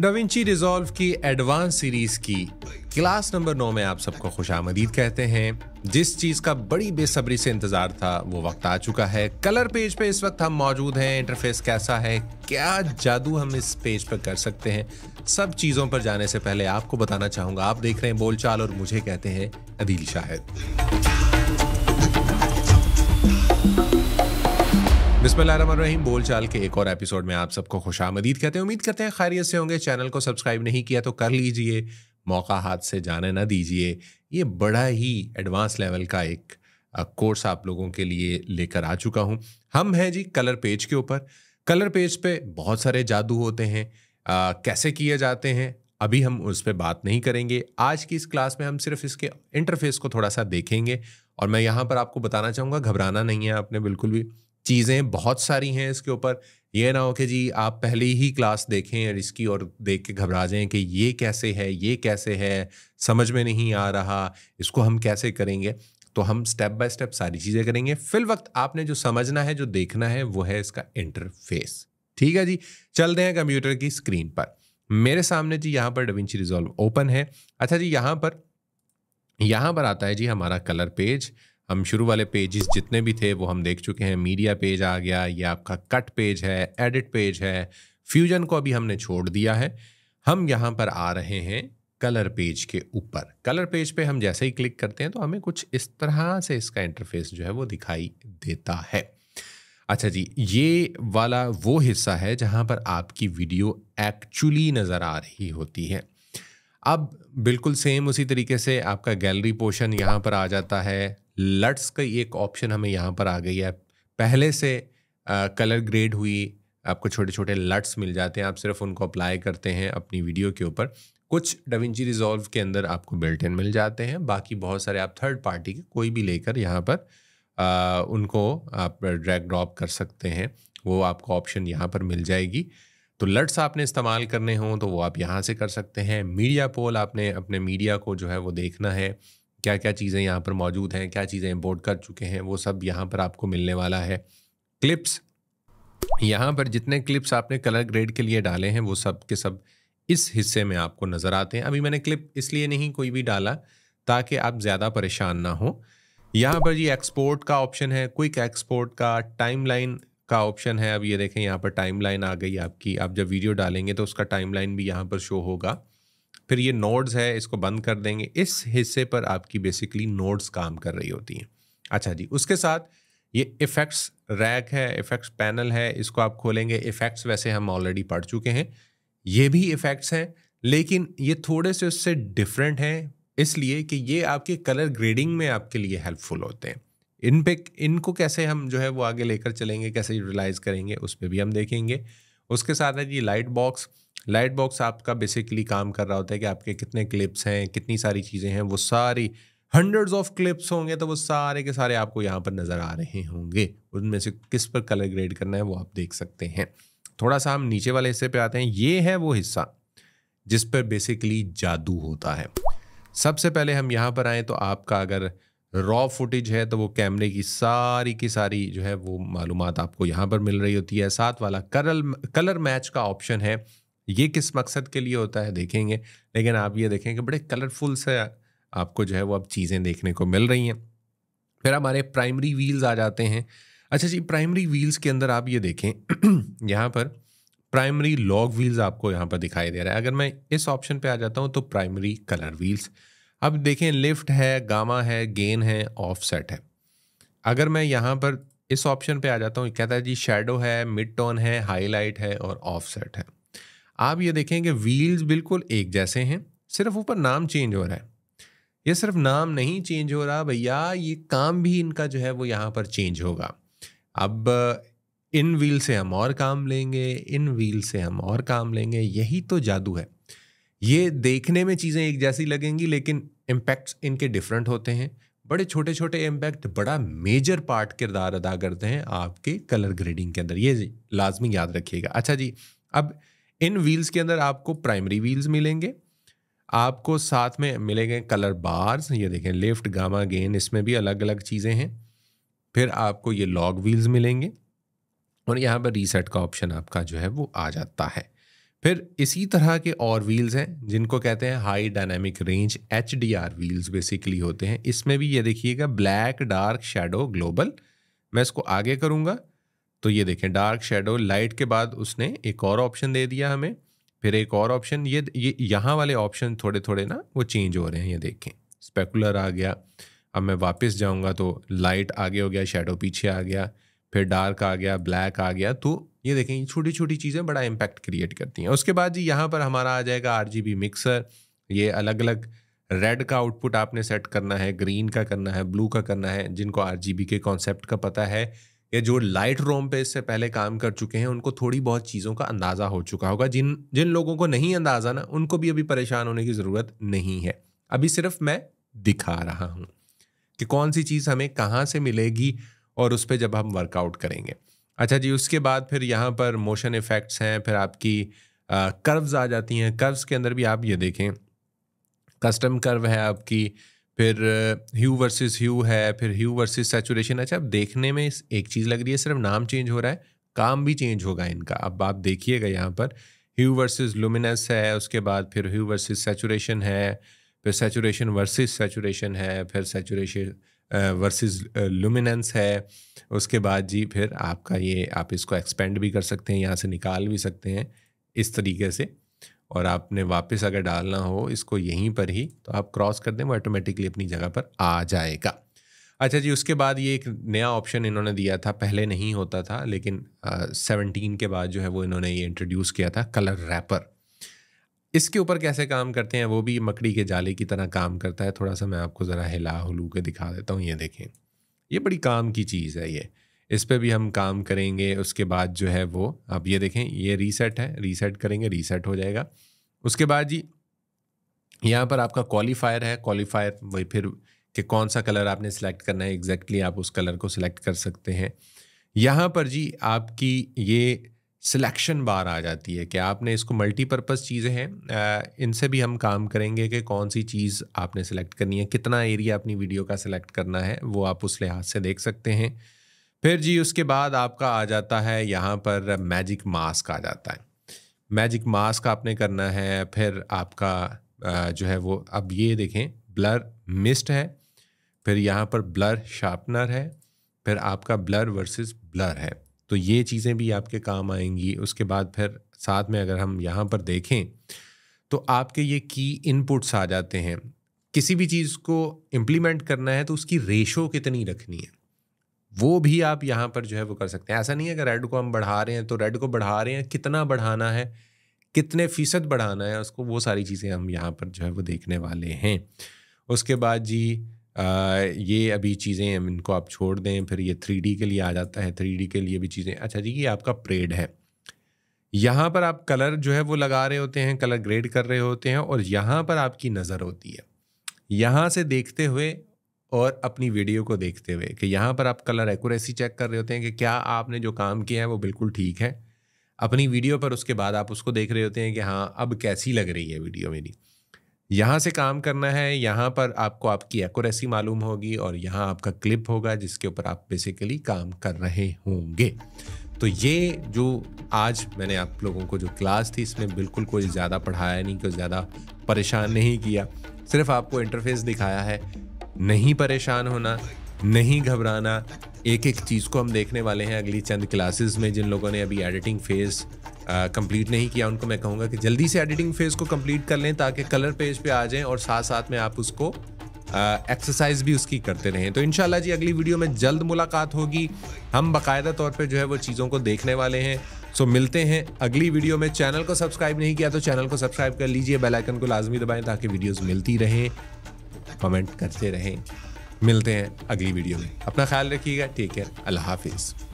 Da Vinci resolve की advance series की class number नौ में आप सबको खुश आमदीद कहते हैं जिस चीज का बड़ी बेसब्री से इंतजार था वो वक्त आ चुका है कलर पेज पे इस वक्त हम मौजूद हैं इंटरफेस कैसा है क्या जादू हम इस पेज पर कर सकते हैं सब चीजों पर जाने से पहले आपको बताना चाहूंगा आप देख रहे हैं बोलचाल और मुझे कहते हैं अदील शाहिद बोल बोलचाल के एक और एपिसोड में आप सबको खुश आमदीद कहते हैं उम्मीद करते हैं खैरियत से होंगे चैनल को सब्सक्राइब नहीं किया तो कर लीजिए मौका हाथ से जाने ना दीजिए ये बड़ा ही एडवांस लेवल का एक कोर्स आप लोगों के लिए लेकर आ चुका हूँ हम हैं जी कलर पेज के ऊपर कलर पेज पे बहुत सारे जादू होते हैं आ, कैसे किए जाते हैं अभी हम उस पर बात नहीं करेंगे आज की इस क्लास में हम सिर्फ इसके इंटरफेस को थोड़ा सा देखेंगे और मैं यहाँ पर आपको बताना चाहूँगा घबराना नहीं है आपने बिल्कुल भी चीज़ें बहुत सारी हैं इसके ऊपर ये ना हो कि जी आप पहले ही क्लास देखें और इसकी और देख के घबरा जाएं कि ये कैसे है ये कैसे है समझ में नहीं आ रहा इसको हम कैसे करेंगे तो हम स्टेप बाय स्टेप सारी चीज़ें करेंगे फिल वक्त आपने जो समझना है जो देखना है वो है इसका इंटरफेस ठीक है जी चलते हैं कंप्यूटर की स्क्रीन पर मेरे सामने जी यहाँ पर डविंची रिजॉल्व ओपन है अच्छा जी यहाँ पर यहाँ पर आता है जी हमारा कलर पेज हम शुरू वाले पेजेस जितने भी थे वो हम देख चुके हैं मीडिया पेज आ गया ये आपका कट पेज है एडिट पेज है फ्यूजन को अभी हमने छोड़ दिया है हम यहाँ पर आ रहे हैं कलर पेज के ऊपर कलर पेज पे हम जैसे ही क्लिक करते हैं तो हमें कुछ इस तरह से इसका इंटरफेस जो है वो दिखाई देता है अच्छा जी ये वाला वो हिस्सा है जहाँ पर आपकी वीडियो एक्चुअली नज़र आ रही होती है अब बिल्कुल सेम उसी तरीके से आपका गैलरी पोर्शन यहाँ पर आ जाता है लट्स का एक ऑप्शन हमें यहाँ पर आ गई है पहले से कलर ग्रेड हुई आपको छोटे छोटे लट्स मिल जाते हैं आप सिर्फ उनको अप्लाई करते हैं अपनी वीडियो के ऊपर कुछ डविंची रिजॉल्व के अंदर आपको बिल्ट इन मिल जाते हैं बाकी बहुत सारे आप थर्ड पार्टी के कोई भी लेकर यहाँ पर आ, उनको आप ड्रैग ड्रॉप कर सकते हैं वो आपको ऑप्शन यहाँ पर मिल जाएगी तो लट्स आपने इस्तेमाल करने हों तो वो आप यहाँ से कर सकते हैं मीडिया पोल आपने अपने मीडिया को जो है वो देखना है क्या क्या चीज़ें यहाँ पर मौजूद हैं क्या चीज़ें इम्पोर्ट कर चुके हैं वो सब यहाँ पर आपको मिलने वाला है क्लिप्स यहाँ पर जितने क्लिप्स आपने कलर ग्रेड के लिए डाले हैं वो सब के सब इस हिस्से में आपको नज़र आते हैं अभी मैंने क्लिप इसलिए नहीं कोई भी डाला ताकि आप ज़्यादा परेशान ना हो यहाँ पर ये एक्सपोर्ट का ऑप्शन है क्विक एक्सपोर्ट का टाइमलाइन का ऑप्शन है अब ये देखें यहाँ पर टाइमलाइन आ गई आपकी आप जब वीडियो डालेंगे तो उसका टाइमलाइन भी यहाँ पर शो होगा फिर ये नोड्स है इसको बंद कर देंगे इस हिस्से पर आपकी बेसिकली नोड्स काम कर रही होती हैं अच्छा जी उसके साथ ये इफ़ेक्ट्स रैक है इफ़ेक्ट्स पैनल है इसको आप खोलेंगे इफ़ेक्ट्स वैसे हम ऑलरेडी पढ़ चुके हैं ये भी इफ़ेक्ट्स हैं लेकिन ये थोड़े से उससे डिफरेंट हैं इसलिए कि ये आपके कलर ग्रेडिंग में आपके लिए हेल्पफुल होते हैं इन पे इनको कैसे हम जो है वो आगे लेकर चलेंगे कैसे यूटिलाइज़ करेंगे उस पर भी हम देखेंगे उसके साथ है जी लाइट बॉक्स लाइट बॉक्स आपका बेसिकली काम कर रहा होता है कि आपके कितने क्लिप्स हैं कितनी सारी चीज़ें हैं वो सारी हंड्रेड्स ऑफ क्लिप्स होंगे तो वो सारे के सारे आपको यहाँ पर नज़र आ रहे होंगे उनमें से किस पर कलर ग्रेड करना है वो आप देख सकते हैं थोड़ा सा हम नीचे वाले हिस्से पे आते हैं ये है वो हिस्सा जिस पर बेसिकली जादू होता है सबसे पहले हम यहाँ पर आएँ तो आपका अगर रॉ फुटेज है तो वो कैमरे की सारी की सारी जो है वो मालूम आपको यहाँ पर मिल रही होती है साथ वाला कलर कलर मैच का ऑप्शन है ये किस मकसद के लिए होता है देखेंगे लेकिन आप ये देखें कि बड़े कलरफुल से आपको जो है वो अब चीज़ें देखने को मिल रही हैं फिर हमारे प्राइमरी व्हील्स आ जाते हैं अच्छा जी प्राइमरी व्हील्स के अंदर आप ये देखें यहाँ पर प्राइमरी लॉग व्हील्स आपको यहाँ पर दिखाई दे रहा है अगर मैं इस ऑप्शन पे आ जाता हूँ तो प्राइमरी कलर व्हील्स अब देखें लिफ्ट है गामा है गेन है ऑफसेट है अगर मैं यहाँ पर इस ऑप्शन पे आ जाता हूँ कहता है जी शेडो है मिड टोन है हाईलाइट है और ऑफसेट है आप ये देखें कि व्हील्स बिल्कुल एक जैसे हैं सिर्फ ऊपर नाम चेंज हो रहा है ये सिर्फ नाम नहीं चेंज हो रहा भैया ये काम भी इनका जो है वो यहाँ पर चेंज होगा अब इन व्हील से हम और काम लेंगे इन व्हील से हम और काम लेंगे यही तो जादू है ये देखने में चीज़ें एक जैसी लगेंगी लेकिन इम्पैक्ट्स इनके डिफरेंट होते हैं बड़े छोटे छोटे इम्पैक्ट बड़ा मेजर पार्ट किरदार अदा करते हैं आपके कलर ग्रेडिंग के अंदर ये लाजमी याद रखिएगा अच्छा जी अब इन व्हील्स के अंदर आपको प्राइमरी व्हील्स मिलेंगे आपको साथ में मिलेंगे कलर बार्स ये देखें लिफ्ट गामा गेन इसमें भी अलग अलग चीज़ें हैं फिर आपको ये लॉग व्हील्स मिलेंगे और यहाँ पर रीसेट का ऑप्शन आपका जो है वो आ जाता है फिर इसी तरह के और व्हील्स हैं जिनको कहते हैं high dynamic range H D R wheels basically होते हैं इसमें भी ये देखिएगा ब्लैक डार्क शेडो ग्लोबल मैं इसको आगे करूँगा तो ये देखें डार्क शेडो लाइट के बाद उसने एक और ऑप्शन दे दिया हमें फिर एक और ऑप्शन ये ये यहाँ वाले ऑप्शन थोड़े थोड़े ना वो चेंज हो रहे हैं ये देखें स्पेकुलर आ गया अब मैं वापस जाऊँगा तो लाइट आगे हो गया शेडो पीछे आ गया फिर डार्क आ गया ब्लैक आ गया तो ये देखें ये छोटी छोटी चीज़ें बड़ा इम्पैक्ट क्रिएट करती हैं उसके बाद जी यहाँ पर हमारा आ जाएगा आर मिक्सर ये अलग अलग रेड का आउटपुट आपने सेट करना है ग्रीन का करना है ब्लू का करना है जिनको आर के कॉन्सेप्ट का पता है या जो लाइट रोम पे इससे पहले काम कर चुके हैं उनको थोड़ी बहुत चीज़ों का अंदाज़ा हो चुका होगा जिन जिन लोगों को नहीं अंदाज़ा ना उनको भी अभी परेशान होने की ज़रूरत नहीं है अभी सिर्फ मैं दिखा रहा हूँ कि कौन सी चीज़ हमें कहाँ से मिलेगी और उस पर जब हम वर्कआउट करेंगे अच्छा जी उसके बाद फिर यहाँ पर मोशन इफ़ेक्ट्स हैं फिर आपकी कर्व्स आ जाती हैं कर्व्स के अंदर भी आप ये देखें कस्टम कर्व है आपकी फिर ह्यू वर्सेस ह्यू है फिर ह्यू वर्सेस सेचुरेशन अच्छा अब देखने में एक चीज़ लग रही है सिर्फ नाम चेंज हो रहा है काम भी चेंज होगा इनका अब आप देखिएगा यहाँ पर ह्यू वर्सेस लुमिनस है उसके बाद फिर ह्यू वर्सेस सेचुरेशन है फिर सेचुरेशन वर्सेस सेचुरेशन है फिर सेचुरेशन वर्सेस लुमिनेंस है उसके बाद जी फिर आपका ये आप इसको एक्सपेंड भी कर सकते हैं यहाँ से निकाल भी सकते हैं इस तरीके से और आपने वापस अगर डालना हो इसको यहीं पर ही तो आप क्रॉस कर दें वो ऑटोमेटिकली अपनी जगह पर आ जाएगा अच्छा जी उसके बाद ये एक नया ऑप्शन इन्होंने दिया था पहले नहीं होता था लेकिन सेवनटीन के बाद जो है वो इन्होंने ये इंट्रोड्यूस किया था कलर रैपर इसके ऊपर कैसे काम करते हैं वो भी मकड़ी के जाले की तरह काम करता है थोड़ा सा मैं आपको ज़रा हिला हुलू के दिखा देता हूँ ये देखें ये बड़ी काम की चीज़ है ये इस पर भी हम काम करेंगे उसके बाद जो है वो आप ये देखें ये रीसेट है रीसेट करेंगे रीसेट हो जाएगा उसके बाद जी यहाँ पर आपका क्वालिफायर है क्वालिफायर वही फिर कि कौन सा कलर आपने सेलेक्ट करना है एग्जैक्टली exactly आप उस कलर को सिलेक्ट कर सकते हैं यहाँ पर जी आपकी ये सिलेक्शन बार आ जाती है कि आपने इसको मल्टीपर्पज़ चीज़ें हैं इनसे भी हम काम करेंगे कि कौन सी चीज़ आपने सेलेक्ट करनी है कितना एरिया अपनी वीडियो का सिलेक्ट करना है वो आप उस लिहाज से देख सकते हैं फिर जी उसके बाद आपका आ जाता है यहाँ पर मैजिक मास्क आ जाता है मैजिक मास्क आपने करना है फिर आपका जो है वो अब ये देखें ब्लर मिस्ट है फिर यहाँ पर ब्लर शार्पनर है फिर आपका ब्लर वर्सेस ब्लर है तो ये चीज़ें भी आपके काम आएंगी उसके बाद फिर साथ में अगर हम यहाँ पर देखें तो आपके ये की इनपुट्स आ जाते हैं किसी भी चीज़ को इम्प्लीमेंट करना है तो उसकी रेशो कितनी रखनी है वो भी आप यहाँ पर जो है वो कर सकते हैं ऐसा नहीं है कि रेड को हम बढ़ा रहे हैं तो रेड को बढ़ा रहे हैं कितना बढ़ाना है कितने फ़ीसद बढ़ाना है उसको वो सारी चीज़ें हम यहाँ पर जो है वो देखने वाले हैं उसके बाद जी आ, ये अभी चीज़ें हम इनको आप छोड़ दें फिर ये थ्री के लिए आ जाता है थ्री के लिए भी चीज़ें अच्छा जी ये आपका प्रेड है यहाँ पर आप कलर जो है वो लगा रहे होते हैं कलर ग्रेड कर रहे होते हैं और यहाँ पर आपकी नज़र होती है यहाँ से देखते हुए और अपनी वीडियो को देखते हुए कि यहाँ पर आप कलर एक्यूरेसी चेक कर रहे होते हैं कि क्या आपने जो काम किया है वो बिल्कुल ठीक है अपनी वीडियो पर उसके बाद आप उसको देख रहे होते हैं कि हाँ अब कैसी लग रही है वीडियो मेरी यहाँ से काम करना है यहाँ पर आपको आपकी एक्यूरेसी मालूम होगी और यहाँ आपका क्लिप होगा जिसके ऊपर आप बेसिकली काम कर रहे होंगे तो ये जो आज मैंने आप लोगों को जो क्लास थी इसमें बिल्कुल कोई ज़्यादा पढ़ाया नहीं कोई ज़्यादा परेशान नहीं किया सिर्फ आपको इंटरफेस दिखाया है नहीं परेशान होना नहीं घबराना एक एक चीज़ को हम देखने वाले हैं अगली चंद क्लासेस में जिन लोगों ने अभी एडिटिंग फेज़ कंप्लीट नहीं किया उनको मैं कहूँगा कि जल्दी से एडिटिंग फेज़ को कंप्लीट कर लें ताकि कलर पेज पे आ जाएं और साथ साथ में आप उसको एक्सरसाइज भी उसकी करते रहें तो इनशाला जी अगली वीडियो में जल्द मुलाकात होगी हम बाकायदा तौर पर जो है वो चीज़ों को देखने वाले हैं सो मिलते हैं अगली वीडियो में चैनल को सब्सक्राइब नहीं किया तो चैनल को सब्सक्राइब कर लीजिए बेलाइकन को लाजमी दबाएँ ताकि वीडियोज़ मिलती रहें कमेंट करते रहें मिलते हैं अगली वीडियो में अपना ख्याल रखिएगा टेक केयर अल्लाह हाफिज़